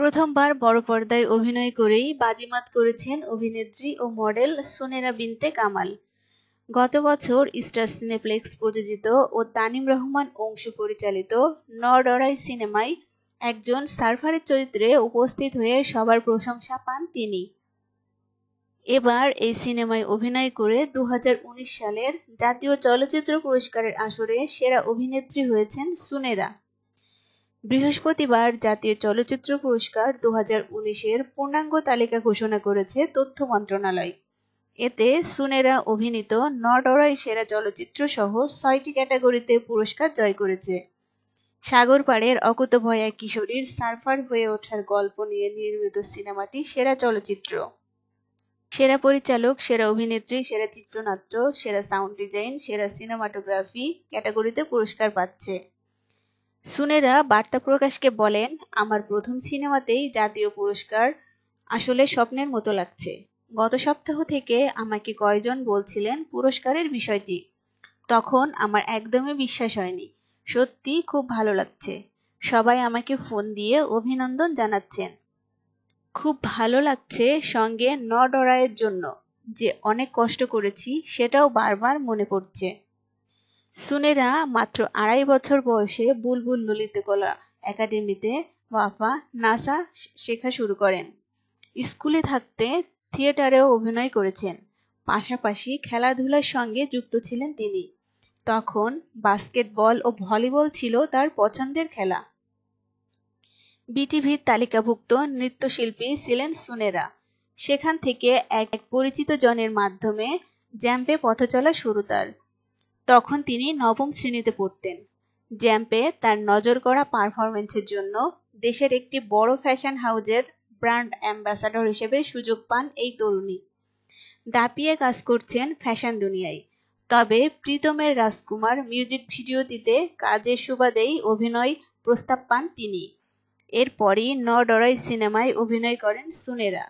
প্রথমবার বড় পর্দায় অভিনয় করেই বাজিমাত করেছেন অভিনেত্রী ও মডেল সোনেরা বিনতে কামাল গত বছর স্টার সিনেপ্লেক্স প্রযোজিত ও তানিম রহমান অংশ পরিচালিত নরডরাই সিনেমায় একজন সার্ভারের চরিত্রে উপস্থিত হয়ে সবার প্রশংসা পান তিনি এবার এই সিনেমায় অভিনয় করে দু সালের জাতীয় চলচ্চিত্র পুরস্কারের আসরে সেরা অভিনেত্রী হয়েছেন সুনেরা বৃহস্পতিবার জাতীয় চলচ্চিত্র পুরস্কার দু এর পূর্ণাঙ্গ তালিকা ঘোষণা করেছে তথ্য মন্ত্রণালয় এতে সুনেরা অভিনীত নডরাই সেরা চলচ্চিত্র সহ ছয়টি ক্যাটাগরিতে পুরস্কার জয় করেছে সাগর পাড়ের ভয়া কিশোরীর সার্ফার হয়ে ওঠার গল্প নিয়ে নির্মিত সিনেমাটি সেরা চলচ্চিত্র সেরা পরিচালক সেরা অভিনেত্রী সেরা চিত্রনাট্য সেরা সাউন্ড ডিজাইন সেরা সিনেমাটোগ্রাফি ক্যাটাগরিতে পুরস্কার পাচ্ছে সুনেরা বার্তা প্রকাশকে বলেন আমার প্রথম সিনেমাতেই জাতীয় পুরস্কার আসলে স্বপ্নের মতো লাগছে গত সপ্তাহ থেকে আমাকে কয়জন বলছিলেন পুরস্কারের বিষয়টি তখন আমার একদমই বিশ্বাস হয়নি সত্যি খুব ভালো লাগছে সবাই আমাকে ফোন দিয়ে অভিনন্দন জানাচ্ছেন খুব ভালো লাগছে সঙ্গে ন ডরায়ের জন্য যে অনেক কষ্ট করেছি সেটাও বারবার মনে পড়ছে সুনেরা মাত্র আড়াই বছর বয়সে বুলবুল ললিতকলা একাডেমিতে ওয়াফা নাসা শেখা শুরু করেন স্কুলে থাকতে থিয়েটারেও অভিনয় করেছেন পাশাপাশি খেলাধুলার সঙ্গে যুক্ত ছিলেন তিনি তখন বাস্কেটবল ও ভলিবল ছিল তার পছন্দের খেলা বিটিভির তালিকাভুক্ত নৃত্যশিল্পী ছিলেন সুনেরা সেখান থেকে এক পরিচিত জনের মাধ্যমে জ্যাম্পে পথ চলা শুরু তার তখন তিনি নবম শ্রেণীতে পড়তেন জ্যাম্পে তার নজর করা পারফরমেন্সের জন্য দেশের একটি বড় ফ্যাশন হাউজের ব্র্যান্ড অ্যাম্বাসাডর হিসেবে সুযোগ পান এই তরুণী দাপিয়ে কাজ করছেন ফ্যাশন দুনিয়ায় তবে প্রীতমের রাজকুমার মিউজিক ভিডিওটিতে কাজের সুবাদেই অভিনয় প্রস্তাব পান তিনি এরপরই ন সিনেমায় অভিনয় করেন সুনেরা